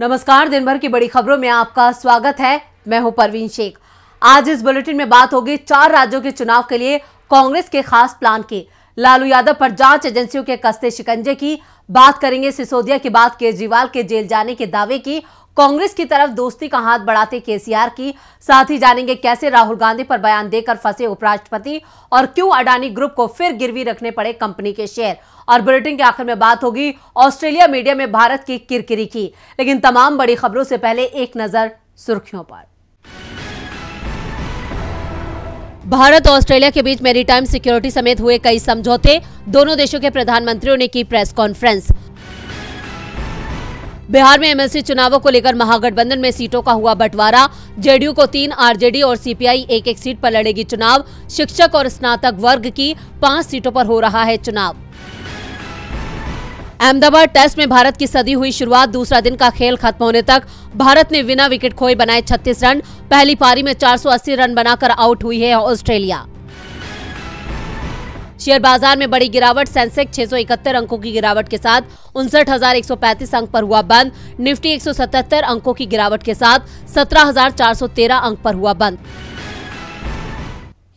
नमस्कार दिन भर की बड़ी खबरों में आपका स्वागत है मैं हूं परवीन शेख आज इस बुलेटिन में बात होगी चार राज्यों के चुनाव के लिए कांग्रेस के खास प्लान की लालू यादव पर जांच एजेंसियों के कस्ते शिकंजे की बात करेंगे सिसोदिया की बात केजरीवाल के जेल जाने के दावे की कांग्रेस की तरफ दोस्ती का हाथ बढ़ाते केसीआर की साथ ही जानेंगे कैसे राहुल गांधी पर बयान देकर फंसे उपराष्ट्रपति और क्यों अडानी ग्रुप को फिर गिरवी रखने पड़े कंपनी के शेयर और बुलेटिन के आखिर में बात होगी ऑस्ट्रेलिया मीडिया में भारत की किरकिरी की लेकिन तमाम बड़ी खबरों से पहले एक नजर सुर्खियों पर भारत और ऑस्ट्रेलिया के बीच मैरीटाइम सिक्योरिटी समेत हुए कई समझौते दोनों देशों के प्रधानमंत्रियों ने की प्रेस कॉन्फ्रेंस बिहार में एमएलसी चुनावों को लेकर महागठबंधन में सीटों का हुआ बंटवारा जेडीयू को तीन आरजेडी और सीपीआई एक एक सीट पर लड़ेगी चुनाव शिक्षक और स्नातक वर्ग की पांच सीटों पर हो रहा है चुनाव अहमदाबाद टेस्ट में भारत की सदी हुई शुरुआत दूसरा दिन का खेल खत्म होने तक भारत ने बिना विकेट खोए बनाए 36 रन पहली पारी में 480 रन बनाकर आउट हुई है ऑस्ट्रेलिया शेयर बाजार में बड़ी गिरावट सेंसेक्स छह अंकों की गिरावट के साथ उनसठ अंक पर हुआ बंद निफ्टी 177 अंकों की गिरावट के साथ 17,413 अंक पर हुआ बंद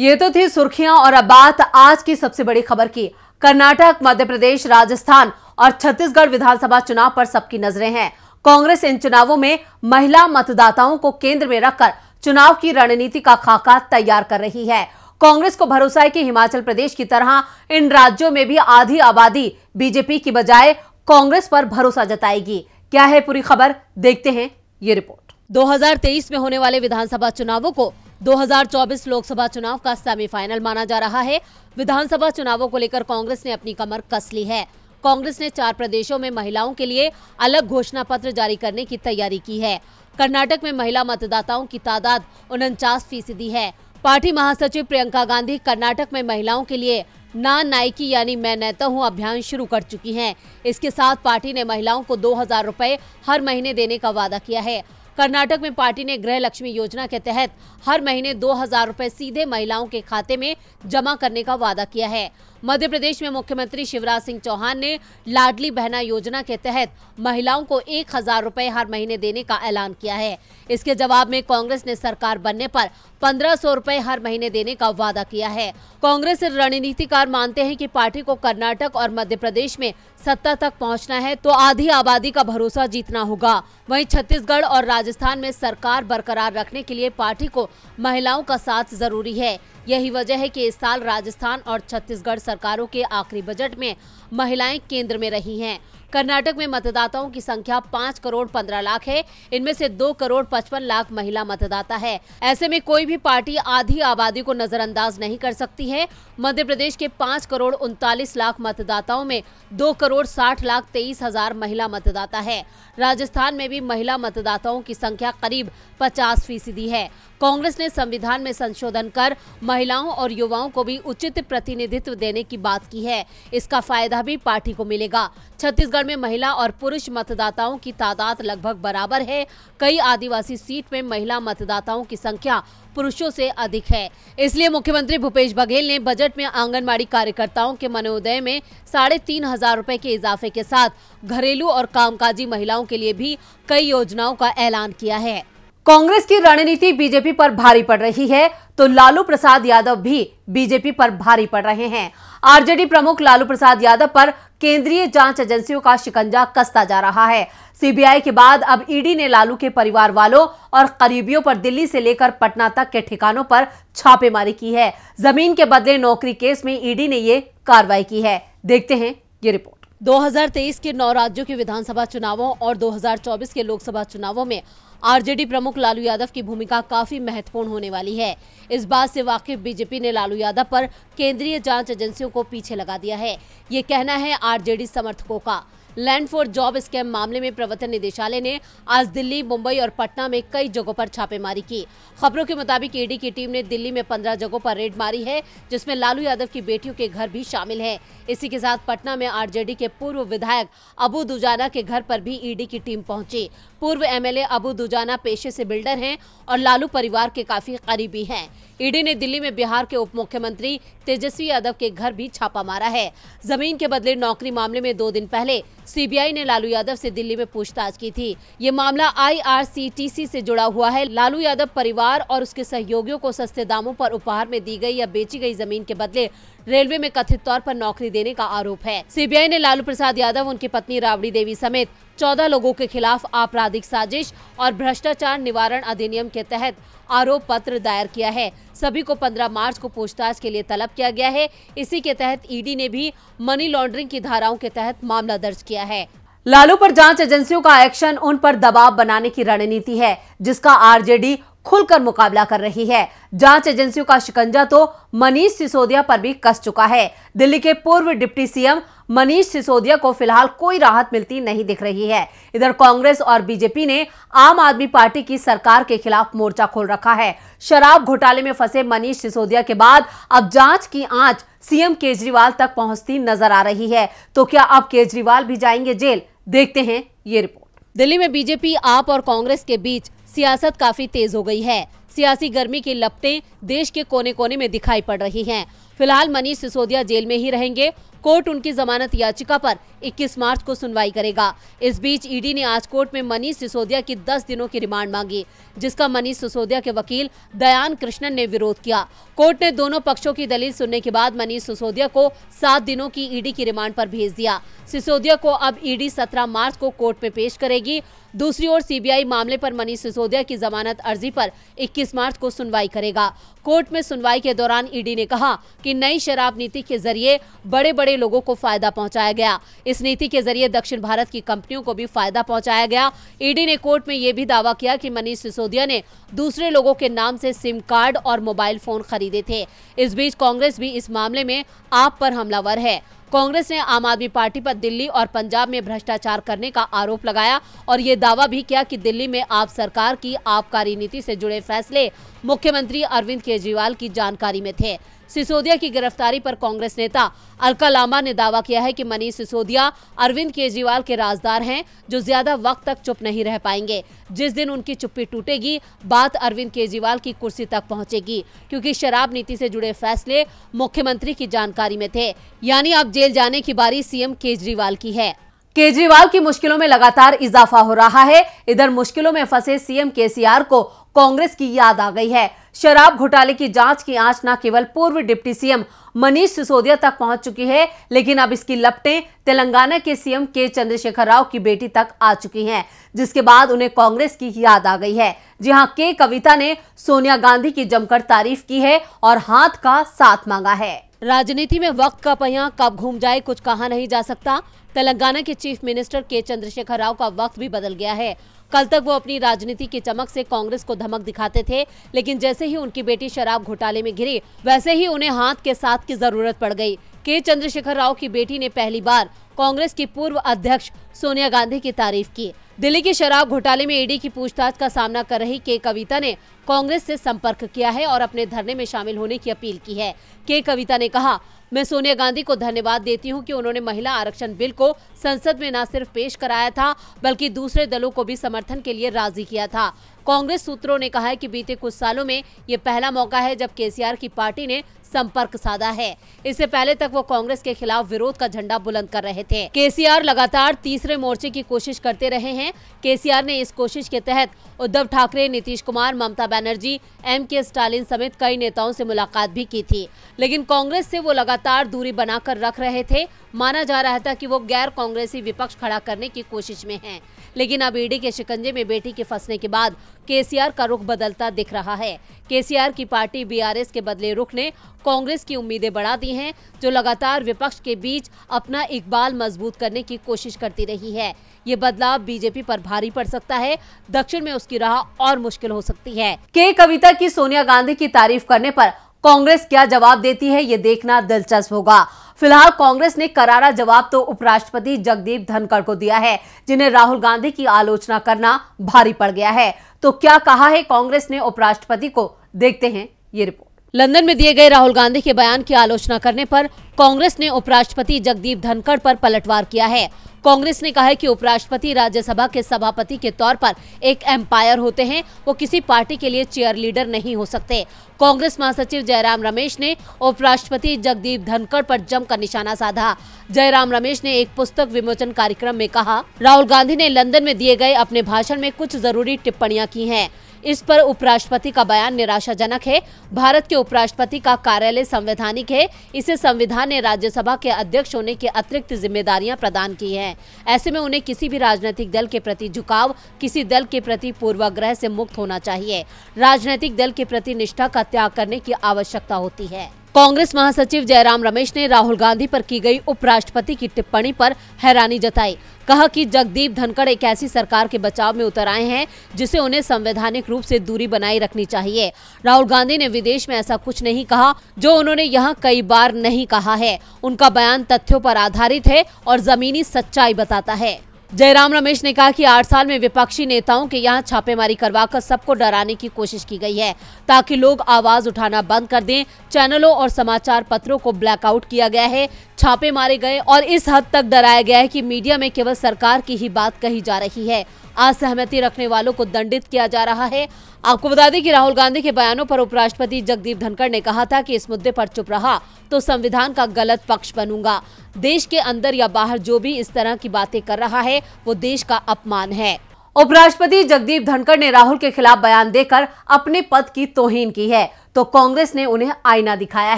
ये तो थी सुर्खियां और अब बात आज की सबसे बड़ी खबर की कर्नाटक मध्य प्रदेश राजस्थान और छत्तीसगढ़ विधानसभा चुनाव पर सबकी नजरें हैं कांग्रेस इन चुनावों में महिला मतदाताओं को केंद्र में रखकर चुनाव की रणनीति का खाका तैयार कर रही है कांग्रेस को भरोसा है कि हिमाचल प्रदेश की तरह इन राज्यों में भी आधी आबादी बीजेपी की बजाय कांग्रेस पर भरोसा जताएगी क्या है पूरी खबर देखते हैं ये रिपोर्ट 2023 में होने वाले विधानसभा चुनावों को 2024 लोकसभा चुनाव का सेमीफाइनल माना जा रहा है विधानसभा चुनावों को लेकर कांग्रेस ने अपनी कमर कस ली है कांग्रेस ने चार प्रदेशों में महिलाओं के लिए अलग घोषणा पत्र जारी करने की तैयारी की है कर्नाटक में महिला मतदाताओं की तादाद उनचास फीसदी है पार्टी महासचिव प्रियंका गांधी कर्नाटक में महिलाओं के लिए ना नायकी यानी मैं नेता हूं अभियान शुरू कर चुकी हैं इसके साथ पार्टी ने महिलाओं को दो हजार रूपए हर महीने देने का वादा किया है कर्नाटक में पार्टी ने गृह लक्ष्मी योजना के तहत हर महीने दो हजार रूपए सीधे महिलाओं के खाते में जमा करने का वादा किया है मध्य प्रदेश में मुख्यमंत्री शिवराज सिंह चौहान ने लाडली बहना योजना के तहत महिलाओं को एक हजार रूपए हर महीने देने का ऐलान किया है इसके जवाब में कांग्रेस ने सरकार बनने पर पंद्रह सौ रूपए हर महीने देने का वादा किया है कांग्रेस रणनीतिकार मानते हैं कि पार्टी को कर्नाटक और मध्य प्रदेश में सत्ता तक पहुंचना है तो आधी आबादी का भरोसा जीतना होगा वहीं छत्तीसगढ़ और राजस्थान में सरकार बरकरार रखने के लिए पार्टी को महिलाओं का साथ जरूरी है यही वजह है कि इस साल राजस्थान और छत्तीसगढ़ सरकारों के आखिरी बजट में महिलाएं केंद्र में रही हैं कर्नाटक में मतदाताओं की संख्या पाँच करोड़ पंद्रह लाख है इनमें से दो करोड़ पचपन लाख महिला मतदाता है ऐसे में कोई भी पार्टी आधी आबादी को नजरअंदाज नहीं कर सकती है मध्य प्रदेश के पाँच करोड़ उनतालीस लाख मतदाताओं में दो करोड़ साठ लाख तेईस हजार महिला मतदाता है राजस्थान में भी महिला मतदाताओं की संख्या करीब पचास फीसदी है कांग्रेस ने संविधान में संशोधन कर महिलाओं और युवाओं को भी उचित प्रतिनिधित्व देने की बात की है इसका फायदा भी पार्टी को मिलेगा छत्तीसगढ़ में महिला और पुरुष मतदाताओं की तादाद लगभग बराबर है कई आदिवासी सीट में महिला मतदाताओं की संख्या पुरुषों से अधिक है इसलिए मुख्यमंत्री भूपेश बघेल ने बजट में आंगनबाड़ी कार्यकर्ताओं के मनोदय में साढ़े तीन हजार रूपए के इजाफे के साथ घरेलू और कामकाजी महिलाओं के लिए भी कई योजनाओं का ऐलान किया है कांग्रेस की रणनीति बीजेपी पर भारी पड़ रही है तो लालू प्रसाद यादव भी बीजेपी पर भारी पड़ रहे हैं आरजेडी प्रमुख लालू प्रसाद यादव पर केंद्रीय जांच एजेंसियों का शिकंजा कसता जा रहा है सीबीआई के बाद अब ईडी ने लालू के परिवार वालों और करीबियों पर दिल्ली से लेकर पटना तक के ठिकानों पर छापेमारी की है जमीन के बदले नौकरी केस में ईडी ने ये कार्रवाई की है देखते हैं ये रिपोर्ट 2023 के नौ राज्यों के विधानसभा चुनावों और 2024 के लोकसभा चुनावों में आरजेडी प्रमुख लालू यादव की भूमिका काफी महत्वपूर्ण होने वाली है इस बात से वाकिफ बीजेपी ने लालू यादव पर केंद्रीय जांच एजेंसियों को पीछे लगा दिया है ये कहना है आरजेडी समर्थकों का लैंड फॉर जॉब स्कैम मामले में प्रवर्तन निदेशालय ने आज दिल्ली मुंबई और पटना में कई जगहों पर छापेमारी की खबरों के मुताबिक ईडी की टीम ने दिल्ली में पंद्रह जगहों पर रेड मारी है जिसमें लालू यादव की बेटियों के घर भी शामिल है इसी के साथ पटना में आरजेडी के पूर्व विधायक अबू दुजाना के घर पर भी ईडी की टीम पहुंची पूर्व एम अबू दुजाना पेशे से बिल्डर है और लालू परिवार के काफी करीबी है ईडी ने दिल्ली में बिहार के उप मुख्यमंत्री तेजस्वी यादव के घर भी छापा मारा है जमीन के बदले नौकरी मामले में दो दिन पहले सीबीआई ने लालू यादव से दिल्ली में पूछताछ की थी ये मामला आईआरसीटीसी से जुड़ा हुआ है लालू यादव परिवार और उसके सहयोगियों को सस्ते दामों पर उपहार में दी गई या बेची गई जमीन के बदले रेलवे में कथित तौर पर नौकरी देने का आरोप है सीबीआई ने लालू प्रसाद यादव उनकी पत्नी राबड़ी देवी समेत चौदह लोगों के खिलाफ आपराधिक साजिश और भ्रष्टाचार निवारण अधिनियम के तहत आरोप पत्र दायर किया है सभी को 15 मार्च को पूछताछ के लिए तलब किया गया है इसी के तहत ईडी ने भी मनी लॉन्ड्रिंग की धाराओं के तहत मामला दर्ज किया है लालू पर जांच एजेंसियों का एक्शन उन पर दबाव बनाने की रणनीति है जिसका आरजेडी खुलकर मुकाबला कर रही है जांच एजेंसियों का शिकंजा तो मनीष सिसोदिया पर भी कस चुका है दिल्ली के पूर्व डिप्टी सीएम मनीष सिसोदिया को फिलहाल कोई राहत मिलती नहीं दिख रही है इधर कांग्रेस और बीजेपी ने आम आदमी पार्टी की सरकार के खिलाफ मोर्चा खोल रखा है शराब घोटाले में फंसे मनीष सिसोदिया के बाद अब जांच की आंच सीएम केजरीवाल तक पहुंचती नजर आ रही है तो क्या अब केजरीवाल भी जाएंगे जेल देखते हैं ये रिपोर्ट दिल्ली में बीजेपी आप और कांग्रेस के बीच सियासत काफी तेज हो गई है सियासी गर्मी की लपटें देश के कोने कोने में दिखाई पड़ रही हैं। फिलहाल मनीष सिसोदिया जेल में ही रहेंगे कोर्ट उनकी जमानत याचिका पर 21 मार्च को सुनवाई करेगा इस बीच ईडी ने आज कोर्ट में मनीष सिसोदिया की 10 दिनों की रिमांड मांगी जिसका मनीष सिसोदिया के वकील दयान कृष्णन ने विरोध किया कोर्ट ने दोनों पक्षों की दलील सुनने के बाद मनीष सिसोदिया को सात दिनों की ईडी की रिमांड पर भेज दिया सिसोदिया को अब ईडी सत्रह मार्च को कोर्ट में पेश करेगी दूसरी ओर सीबीआई मामले पर मनीष सिसोदिया की जमानत अर्जी पर 21 मार्च को सुनवाई करेगा कोर्ट में सुनवाई के दौरान ईडी ने कहा कि नई शराब नीति के जरिए बड़े बड़े बड़े लोगों को फायदा पहुंचाया गया इस नीति के जरिए दक्षिण भारत की कंपनियों को भी फायदा पहुंचाया गया ईडी ने कोर्ट में यह भी दावा किया कि मनीष सिसोदिया ने दूसरे लोगों के नाम से सिम कार्ड और मोबाइल फोन खरीदे थे इस बीच कांग्रेस भी इस मामले में आप पर हमलावर है कांग्रेस ने आम आदमी पार्टी पर दिल्ली और पंजाब में भ्रष्टाचार करने का आरोप लगाया और ये दावा भी किया कि दिल्ली में आप सरकार की आबकारी नीति से जुड़े फैसले मुख्यमंत्री अरविंद केजरीवाल की जानकारी में थे सिसोदिया की गिरफ्तारी पर कांग्रेस नेता अलका लामा ने दावा किया है कि मनीष सिसोदिया अरविंद केजरीवाल के राजदार हैं जो ज्यादा वक्त तक चुप नहीं रह पाएंगे जिस दिन उनकी चुप्पी टूटेगी बात अरविंद केजरीवाल की कुर्सी तक पहुंचेगी क्योंकि शराब नीति से जुड़े फैसले मुख्यमंत्री की जानकारी में थे यानी अब जेल जाने की बारी सीएम केजरीवाल की है केजरीवाल की मुश्किलों में लगातार इजाफा हो रहा है इधर मुश्किलों में फंसे सीएम केसीआर को कांग्रेस की याद आ गई है शराब घोटाले की जांच की आंच न केवल पूर्व डिप्टी सीएम मनीष सिसोदिया तक पहुंच चुकी है लेकिन अब इसकी लपटें तेलंगाना के सीएम के चंद्रशेखर राव की बेटी तक आ चुकी हैं जिसके बाद उन्हें कांग्रेस की याद आ गई है जहां के कविता ने सोनिया गांधी की जमकर तारीफ की है और हाथ का साथ मांगा है राजनीति में वक्त का पहिया कब घूम जाए कुछ कहा नहीं जा सकता तेलंगाना के चीफ मिनिस्टर के चंद्रशेखर राव का वक्त भी बदल गया है कल तक वो अपनी राजनीति की चमक से कांग्रेस को धमक दिखाते थे लेकिन जैसे ही उनकी बेटी शराब घोटाले में घिरी वैसे ही उन्हें हाथ के साथ की जरूरत पड़ गई के चंद्रशेखर राव की बेटी ने पहली बार कांग्रेस की पूर्व अध्यक्ष सोनिया गांधी की तारीफ की दिल्ली के शराब घोटाले में ईडी की पूछताछ का सामना कर रही के कविता ने कांग्रेस से संपर्क किया है और अपने धरने में शामिल होने की अपील की है के कविता ने कहा मैं सोनिया गांधी को धन्यवाद देती हूँ कि उन्होंने महिला आरक्षण बिल को संसद में न सिर्फ पेश कराया था बल्कि दूसरे दलों को भी समर्थन के लिए राजी किया था कांग्रेस सूत्रों ने कहा है कि बीते कुछ सालों में ये पहला मौका है जब केसीआर की पार्टी ने संपर्क साधा है इससे पहले तक वो कांग्रेस के खिलाफ विरोध का झंडा बुलंद कर रहे थे केसीआर लगातार तीसरे मोर्चे की कोशिश करते रहे हैं केसीआर ने इस कोशिश के तहत उद्धव ठाकरे नीतीश कुमार ममता बनर्जी एम के स्टालिन समेत कई नेताओं से मुलाकात भी की थी लेकिन कांग्रेस से वो लगातार दूरी बनाकर रख रहे थे माना जा रहा था कि वो गैर कांग्रेसी विपक्ष खड़ा करने की कोशिश में हैं लेकिन अब ईडी के शिकंजे में बेटी के फंसने के बाद केसीआर का रुख बदलता दिख रहा है केसीआर की पार्टी बीआरएस के बदले रुख ने कांग्रेस की उम्मीदें बढ़ा दी हैं जो लगातार विपक्ष के बीच अपना इकबाल मजबूत करने की कोशिश करती रही है ये बदलाव बीजेपी पर भारी पड़ सकता है दक्षिण में उसकी राह और मुश्किल हो सकती है के कविता की सोनिया गांधी की तारीफ करने पर कांग्रेस क्या जवाब देती है ये देखना दिलचस्प होगा फिलहाल कांग्रेस ने करारा जवाब तो उपराष्ट्रपति जगदीप धनखड़ को दिया है जिन्हें राहुल गांधी की आलोचना करना भारी पड़ गया है तो क्या कहा है कांग्रेस ने उपराष्ट्रपति को देखते हैं ये रिपोर्ट लंदन में दिए गए राहुल गांधी के बयान की आलोचना करने पर कांग्रेस ने उपराष्ट्रपति जगदीप धनखड़ पर पलटवार किया है कांग्रेस ने कहा है कि उपराष्ट्रपति राज्यसभा के सभापति के तौर पर एक एम्पायर होते हैं वो किसी पार्टी के लिए चेयर लीडर नहीं हो सकते कांग्रेस महासचिव जयराम रमेश ने उपराष्ट्रपति जगदीप धनखड़ पर जमकर निशाना साधा जयराम रमेश ने एक पुस्तक विमोचन कार्यक्रम में कहा राहुल गांधी ने लंदन में दिए गए अपने भाषण में कुछ जरूरी टिप्पणियाँ की है इस पर उपराष्ट्रपति का बयान निराशाजनक है भारत के उपराष्ट्रपति का कार्यालय संवैधानिक है इसे संविधान ने राज्यसभा के अध्यक्ष होने की अतिरिक्त जिम्मेदारियां प्रदान की हैं ऐसे में उन्हें किसी भी राजनीतिक दल के प्रति झुकाव किसी दल के प्रति पूर्वाग्रह से मुक्त होना चाहिए राजनीतिक दल के प्रति निष्ठा का त्याग करने की आवश्यकता होती है कांग्रेस महासचिव जयराम रमेश ने राहुल गांधी पर की गई उपराष्ट्रपति की टिप्पणी पर हैरानी जताई कहा कि जगदीप धनखड़ एक ऐसी सरकार के बचाव में उतर आए हैं जिसे उन्हें संवैधानिक रूप से दूरी बनाए रखनी चाहिए राहुल गांधी ने विदेश में ऐसा कुछ नहीं कहा जो उन्होंने यहाँ कई बार नहीं कहा है उनका बयान तथ्यों पर आधारित है और जमीनी सच्चाई बताता है जयराम रमेश ने कहा कि आठ साल में विपक्षी नेताओं के यहाँ छापेमारी करवाकर सबको डराने की कोशिश की गई है ताकि लोग आवाज उठाना बंद कर दें चैनलों और समाचार पत्रों को ब्लैकआउट किया गया है छापे मारे गए और इस हद तक डराया गया है कि मीडिया में केवल सरकार की ही बात कही जा रही है असहमति रखने वालों को दंडित किया जा रहा है आपको बता दें कि राहुल गांधी के बयानों पर उपराष्ट्रपति जगदीप धनखड़ ने कहा था कि इस मुद्दे पर चुप रहा तो संविधान का गलत पक्ष बनूंगा देश के अंदर या बाहर जो भी इस तरह की बातें कर रहा है वो देश का अपमान है उपराष्ट्रपति जगदीप धनखड़ ने राहुल के खिलाफ बयान देकर अपने पद की तोहिन की है तो कांग्रेस ने उन्हें आईना दिखाया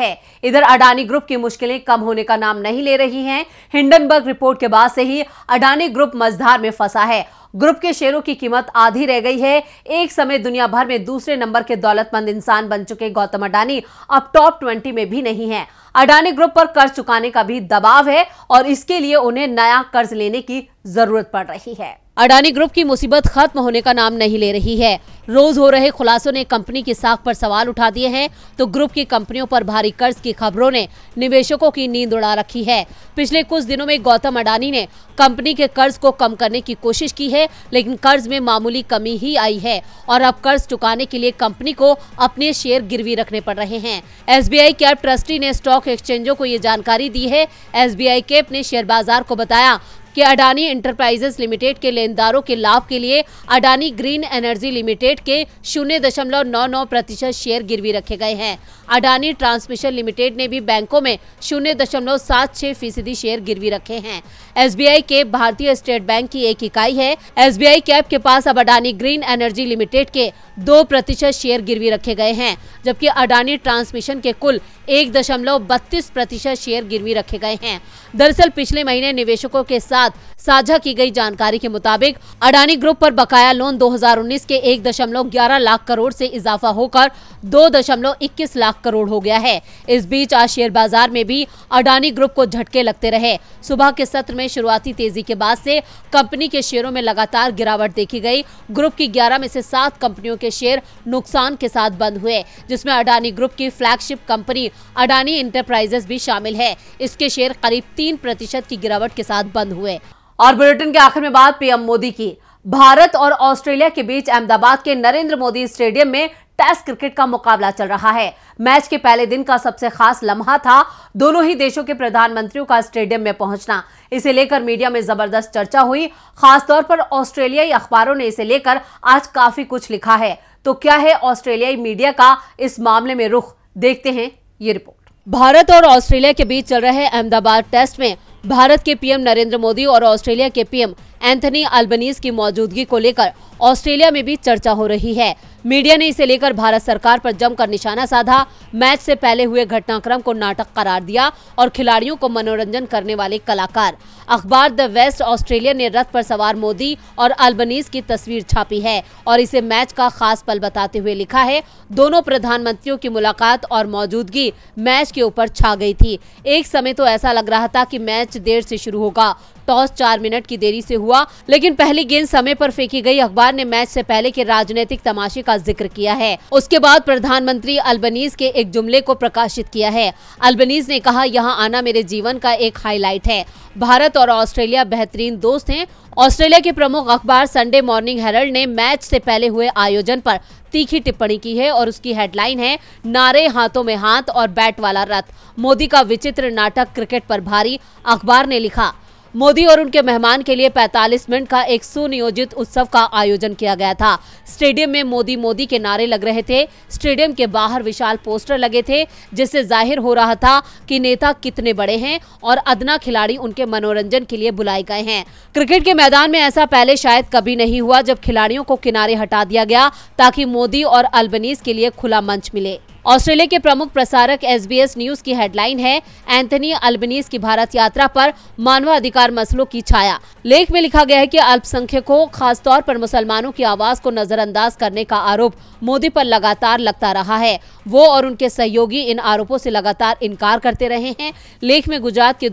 है इधर अडानी ग्रुप की मुश्किलें कम होने का नाम नहीं ले रही हैं हिंडनबर्ग रिपोर्ट के बाद से ही अडानी ग्रुप मझधार में फंसा है ग्रुप के शेयरों की कीमत आधी रह गई है एक समय दुनिया भर में दूसरे नंबर के दौलतमंद इंसान बन चुके गौतम अडानी अब टॉप ट्वेंटी में भी नहीं है अडानी ग्रुप पर कर्ज चुकाने का भी दबाव है और इसके लिए उन्हें नया कर्ज लेने की जरूरत पड़ रही है अडानी ग्रुप की मुसीबत खत्म होने का नाम नहीं ले रही है रोज हो रहे खुलासों ने कंपनी की साख पर सवाल उठा दिए हैं तो ग्रुप की कंपनियों पर भारी कर्ज की खबरों ने निवेशकों की नींद उड़ा रखी है पिछले कुछ दिनों में गौतम अडानी ने कंपनी के कर्ज को कम करने की कोशिश की है लेकिन कर्ज में मामूली कमी ही आई है और अब कर्ज चुकाने के लिए कंपनी को अपने शेयर गिरवी रखने पड़ रहे हैं एस बी कैप ट्रस्टी ने स्टॉक एक्सचेंजों को ये जानकारी दी है एस बी कैप ने शेयर बाजार को बताया कि अडानी इंटरप्राइजेस लिमिटेड के लेनदारों के लाभ के लिए अडानी ग्रीन एनर्जी लिमिटेड के शून्य दशमलव नौ नौ प्रतिशत शेयर गिरवी रखे गए हैं अडानी ट्रांसमिशन लिमिटेड ने भी बैंकों में शून्य दशमलव सात छह फीसदी शेयर गिरवी रखे हैं एस के भारतीय स्टेट बैंक की एक इकाई है एस कैब के पास अब अडानी ग्रीन एनर्जी लिमिटेड के दो प्रतिशत शेयर गिरवी रखे गए हैं जबकि अडानी ट्रांसमिशन के कुल एक दशमलव बत्तीस प्रतिशत शेयर गिरवी रखे गए हैं दरअसल पिछले महीने निवेशकों के साथ साथ साझा की गई जानकारी के मुताबिक अडानी ग्रुप पर बकाया लोन 2019 के 1.11 लाख करोड़ से इजाफा होकर 2.21 लाख करोड़ हो गया है इस बीच आज शेयर बाजार में भी अडानी ग्रुप को झटके लगते रहे सुबह के सत्र में शुरुआती तेजी के बाद से कंपनी के शेयरों में लगातार गिरावट देखी गई ग्रुप की ग्यारह में से सात कंपनियों के शेयर नुकसान के साथ बंद हुए जिसमें अडानी ग्रुप की फ्लैगशिप कंपनी अडानी इंटरप्राइजेस भी शामिल है इसके शेयर करीब तीन प्रतिशत की गिरावट के साथ बंद हुए और बुलेटिन के आखिर में बात पीएम मोदी की भारत और ऑस्ट्रेलिया के बीच अहमदाबाद के नरेंद्र मोदी स्टेडियम में टेस्ट क्रिकेट का मुकाबला चल रहा है मैच के पहले दिन का सबसे खास लम्हा था दोनों ही देशों के प्रधानमंत्रियों का स्टेडियम में पहुंचना इसे लेकर मीडिया में जबरदस्त चर्चा हुई खासतौर पर ऑस्ट्रेलियाई अखबारों ने इसे लेकर आज काफी कुछ लिखा है तो क्या है ऑस्ट्रेलियाई मीडिया का इस मामले में रुख देखते हैं ये रिपोर्ट भारत और ऑस्ट्रेलिया के बीच चल रहे अहमदाबाद टेस्ट में भारत के पीएम नरेंद्र मोदी और ऑस्ट्रेलिया के पीएम एंथनी अल्बनीज की मौजूदगी को लेकर ऑस्ट्रेलिया में भी चर्चा हो रही है मीडिया ने इसे लेकर भारत सरकार पर जमकर निशाना साधा मैच से पहले हुए घटनाक्रम को नाटक करार दिया और खिलाड़ियों को मनोरंजन करने वाले कलाकार अखबार द वेस्ट ऑस्ट्रेलिया ने रथ पर सवार मोदी और अल्बनीज की तस्वीर छापी है और इसे मैच का खास पल बताते हुए लिखा है दोनों प्रधानमंत्रियों की मुलाकात और मौजूदगी मैच के ऊपर छा गई थी एक समय तो ऐसा लग रहा था की मैच देर से शुरू होगा टॉस चार मिनट की देरी से हुआ लेकिन पहली गेंद समय पर फेंकी गई अखबार ने मैच से पहले के राजनीतिक तमाशे का जिक्र किया है उसके बाद प्रधानमंत्री अल्बनीज के एक जुमले को प्रकाशित किया है अल्बनीज ने कहा यहाँ आना मेरे जीवन का एक हाईलाइट है भारत और ऑस्ट्रेलिया बेहतरीन दोस्त हैं ऑस्ट्रेलिया के प्रमुख अखबार संडे मॉर्निंग हेरल्ड ने मैच से पहले हुए आयोजन पर तीखी टिप्पणी की है और उसकी हेडलाइन है नारे हाथों में हाथ और बैट वाला रथ मोदी का विचित्र नाटक क्रिकेट पर भारी अखबार ने लिखा मोदी और उनके मेहमान के लिए 45 मिनट का एक सुनियोजित उत्सव का आयोजन किया गया था स्टेडियम में मोदी मोदी के नारे लग रहे थे स्टेडियम के बाहर विशाल पोस्टर लगे थे जिससे जाहिर हो रहा था कि नेता कितने बड़े हैं और अदना खिलाड़ी उनके मनोरंजन के लिए बुलाए गए हैं क्रिकेट के मैदान में ऐसा पहले शायद कभी नहीं हुआ जब खिलाड़ियों को किनारे हटा दिया गया ताकि मोदी और अल्बनीज के लिए खुला मंच मिले ऑस्ट्रेलिया के प्रमुख प्रसारक एसबीएस न्यूज की हेडलाइन है एंथनी अल्बनीस की भारत यात्रा पर मानवाधिकार मसलों की छाया लेख में लिखा गया है कि अल्पसंख्यकों खासतौर पर मुसलमानों की आवाज को नजरअंदाज करने का आरोप मोदी पर लगातार लगता रहा है वो और उनके सहयोगी इन आरोपों से लगातार इनकार करते रहे हैं लेख में गुजरात के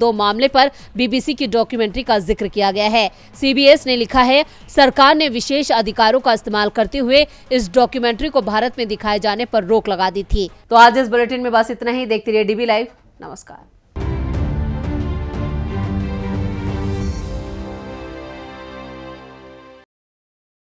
दो मामले पर बीबीसी की डॉक्यूमेंट्री का जिक्र किया गया है सी ने लिखा है सरकार ने विशेष अधिकारों का इस्तेमाल करते हुए इस डॉक्यूमेंट्री को भारत में दिखाए जाने पर रोक लगा दी थी तो आज इस बुलेटिन में बस इतना ही देखते रहिए डीबी लाइव नमस्कार